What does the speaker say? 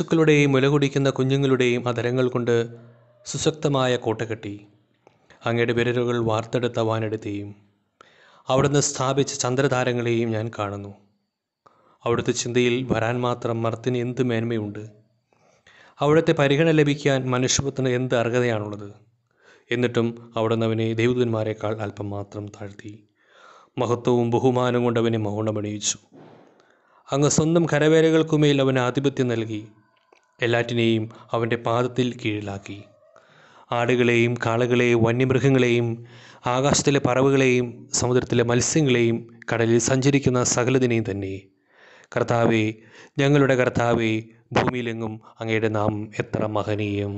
പിച്ചുക്കളുടെയും മുലകുടിക്കുന്ന കുഞ്ഞുങ്ങളുടെയും അതരങ്ങൾ കൊണ്ട് സുശക്തമായ കോട്ട കെട്ടി അങ്ങയുടെ വിരലുകൾ വാർത്തെടുത്ത വാനെടുത്തെയും അവിടുന്ന് സ്ഥാപിച്ച ചന്ദ്രതാരങ്ങളെയും ഞാൻ കാണുന്നു അവിടുത്തെ ചിന്തയിൽ വരാൻ മാത്രം മർത്തിന് എന്ത് മേന്മയുണ്ട് അവിടുത്തെ പരിഗണന ലഭിക്കാൻ മനുഷ്യപുത്രന് എന്ത് അർഹതയാണുള്ളത് എന്നിട്ടും അവിടുന്ന് അവനെ ദൈവദന്മാരെക്കാൾ അല്പം മാത്രം താഴ്ത്തി മഹത്വവും ബഹുമാനവും കൊണ്ടവനെ മൗണമണിയിച്ചു അങ്ങ് സ്വന്തം കരവേലകൾക്കുമേൽ അവന് ആധിപത്യം നൽകി എല്ലാറ്റിനെയും അവൻ്റെ പാദത്തിൽ കീഴിലാക്കി ആടുകളെയും കാളകളെയും വന്യമൃഗങ്ങളെയും ആകാശത്തിലെ പറവുകളെയും സമുദ്രത്തിലെ മത്സ്യങ്ങളെയും കടലിൽ സഞ്ചരിക്കുന്ന സകലതിനെയും തന്നെ കർത്താവേ ഞങ്ങളുടെ കർത്താവേ ഭൂമിയിലെങ്ങും അങ്ങയുടെ നാം എത്ര മഹനീയം